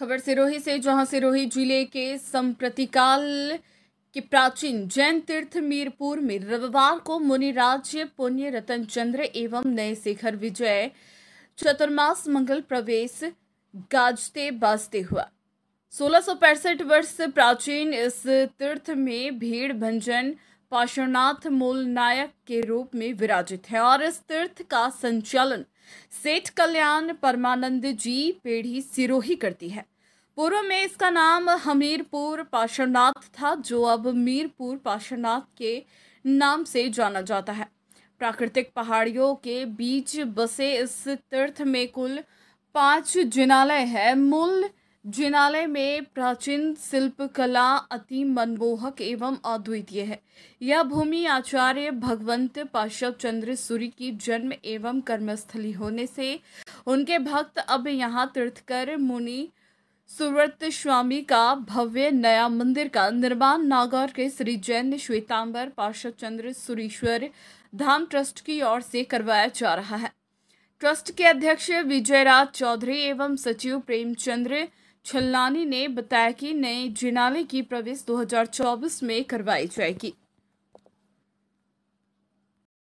खबर सिरोही से जहां सिरोही जिले के संप्रतिकाल के प्राचीन जैन तीर्थ मीरपुर में रविवार को मुनि राज्य पुण्य रतन चंद्र एवं नए शिखर विजय चतुर्मास मंगल प्रवेश गाजते बाजते हुआ सोलह वर्ष प्राचीन इस तीर्थ में भीड़ भंजन पार्श्वनाथ मूल नायक के रूप में विराजित है और इस तीर्थ का संचालन सेठ कल्याण परमानंद जी पेढ़ी सिरोही करती है पूर्व में इसका नाम हमीरपुर पार्श्वनाथ था जो अब मीरपुर पाशनाथ के नाम से जाना जाता है प्राकृतिक पहाड़ियों के बीच बसे इस तीर्थ में कुल पांच जिनालय है मूल जिनालय में प्राचीन शिल्प कला अति मनमोहक एवं अद्वितीय है यह भूमि आचार्य भगवंत पाशव चंद्र सूरी की जन्म एवं कर्मस्थली होने से उनके भक्त अब यहाँ तीर्थकर मुनि सुव्रत स्वामी का भव्य नया मंदिर का निर्माण नागौर के श्री जैन श्वेतांबर पार्षद चंद्र सुरेश्वर धाम ट्रस्ट की ओर से करवाया जा रहा है ट्रस्ट के अध्यक्ष विजयराज चौधरी एवं सचिव प्रेमचंद्र छल्लानी ने बताया कि नए जिनाले की प्रवेश 2024 में करवाई जाएगी